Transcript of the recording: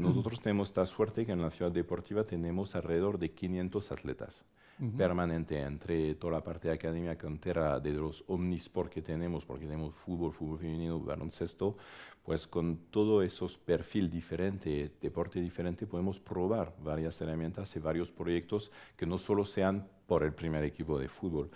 Nosotros tenemos esta suerte que en la ciudad deportiva tenemos alrededor de 500 atletas permanentes entre toda la parte de academia cantera de los omnisport que tenemos, porque tenemos fútbol, fútbol femenino, baloncesto, pues con todos esos perfiles diferentes, deporte diferente, podemos probar varias herramientas y varios proyectos que no solo sean por el primer equipo de fútbol.